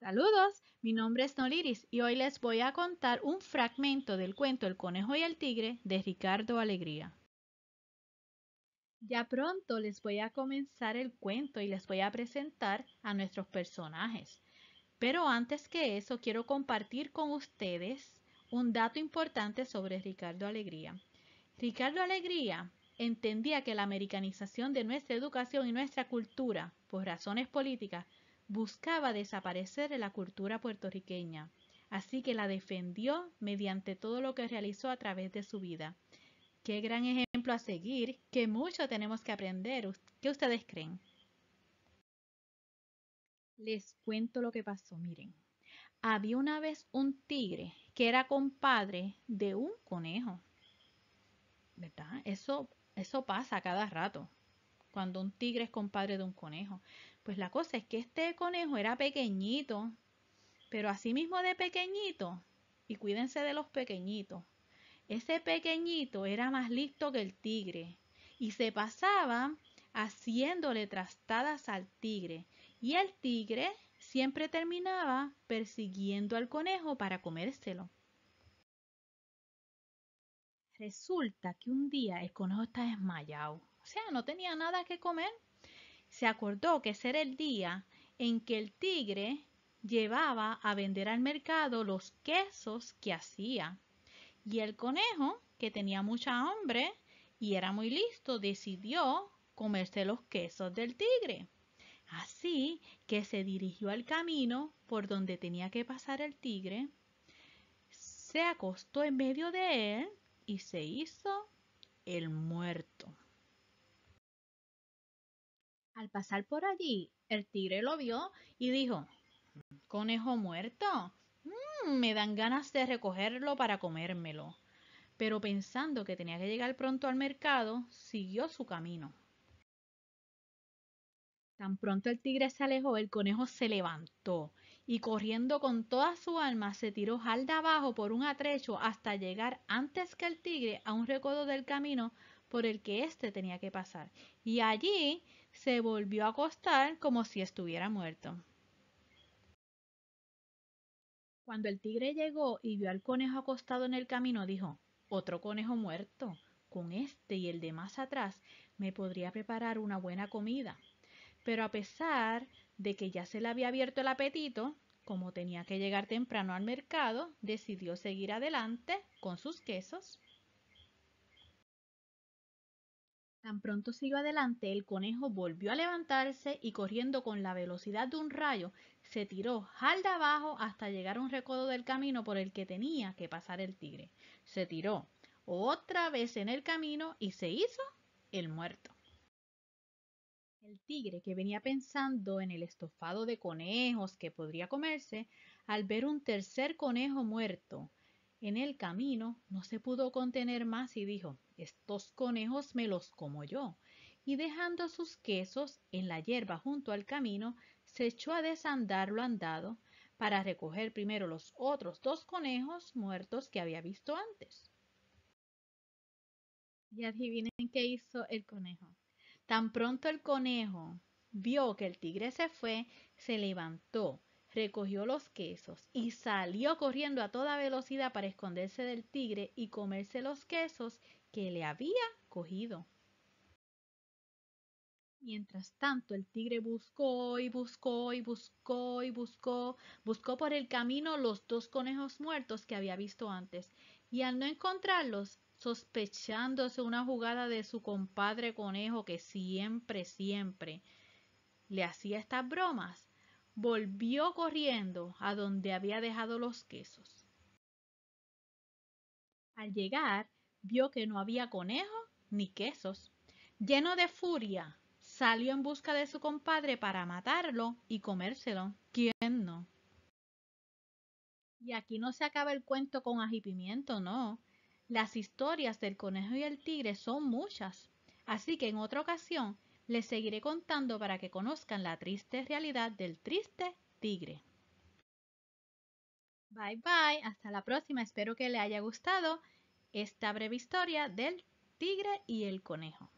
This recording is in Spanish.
Saludos, mi nombre es Noliris y hoy les voy a contar un fragmento del cuento El conejo y el tigre de Ricardo Alegría. Ya pronto les voy a comenzar el cuento y les voy a presentar a nuestros personajes. Pero antes que eso quiero compartir con ustedes un dato importante sobre Ricardo Alegría. Ricardo Alegría entendía que la americanización de nuestra educación y nuestra cultura por razones políticas buscaba desaparecer en la cultura puertorriqueña, así que la defendió mediante todo lo que realizó a través de su vida. Qué gran ejemplo a seguir, que mucho tenemos que aprender. ¿Qué ustedes creen? Les cuento lo que pasó, miren. Había una vez un tigre que era compadre de un conejo. ¿Verdad? Eso, eso pasa cada rato, cuando un tigre es compadre de un conejo. Pues la cosa es que este conejo era pequeñito, pero así mismo de pequeñito, y cuídense de los pequeñitos, ese pequeñito era más listo que el tigre y se pasaba haciéndole trastadas al tigre y el tigre siempre terminaba persiguiendo al conejo para comérselo. Resulta que un día el conejo está desmayado, o sea, no tenía nada que comer se acordó que ese era el día en que el tigre llevaba a vender al mercado los quesos que hacía. Y el conejo, que tenía mucha hambre y era muy listo, decidió comerse los quesos del tigre. Así que se dirigió al camino por donde tenía que pasar el tigre, se acostó en medio de él y se hizo el muerto. Al pasar por allí, el tigre lo vio y dijo, Conejo muerto, mm, me dan ganas de recogerlo para comérmelo. Pero pensando que tenía que llegar pronto al mercado, siguió su camino. Tan pronto el tigre se alejó, el conejo se levantó y corriendo con toda su alma se tiró jalda abajo por un atrecho hasta llegar antes que el tigre a un recodo del camino por el que éste tenía que pasar. Y allí se volvió a acostar como si estuviera muerto. Cuando el tigre llegó y vio al conejo acostado en el camino, dijo, otro conejo muerto. Con este y el de más atrás me podría preparar una buena comida. Pero a pesar de que ya se le había abierto el apetito, como tenía que llegar temprano al mercado, decidió seguir adelante con sus quesos. Tan pronto siguió adelante, el conejo volvió a levantarse y corriendo con la velocidad de un rayo, se tiró de abajo hasta llegar a un recodo del camino por el que tenía que pasar el tigre. Se tiró otra vez en el camino y se hizo el muerto. El tigre, que venía pensando en el estofado de conejos que podría comerse, al ver un tercer conejo muerto, en el camino no se pudo contener más y dijo, estos conejos me los como yo. Y dejando sus quesos en la hierba junto al camino, se echó a desandar lo andado para recoger primero los otros dos conejos muertos que había visto antes. Y adivinen qué hizo el conejo. Tan pronto el conejo vio que el tigre se fue, se levantó, recogió los quesos y salió corriendo a toda velocidad para esconderse del tigre y comerse los quesos que le había cogido. Mientras tanto, el tigre buscó y buscó y buscó y buscó, buscó por el camino los dos conejos muertos que había visto antes, y al no encontrarlos, sospechándose una jugada de su compadre conejo que siempre, siempre le hacía estas bromas, volvió corriendo a donde había dejado los quesos. Al llegar, vio que no había conejo ni quesos. Lleno de furia, salió en busca de su compadre para matarlo y comérselo. ¿Quién no? Y aquí no se acaba el cuento con ajipimiento, no. Las historias del conejo y el tigre son muchas. Así que en otra ocasión les seguiré contando para que conozcan la triste realidad del triste tigre. Bye bye, hasta la próxima. Espero que le haya gustado esta breve historia del tigre y el conejo.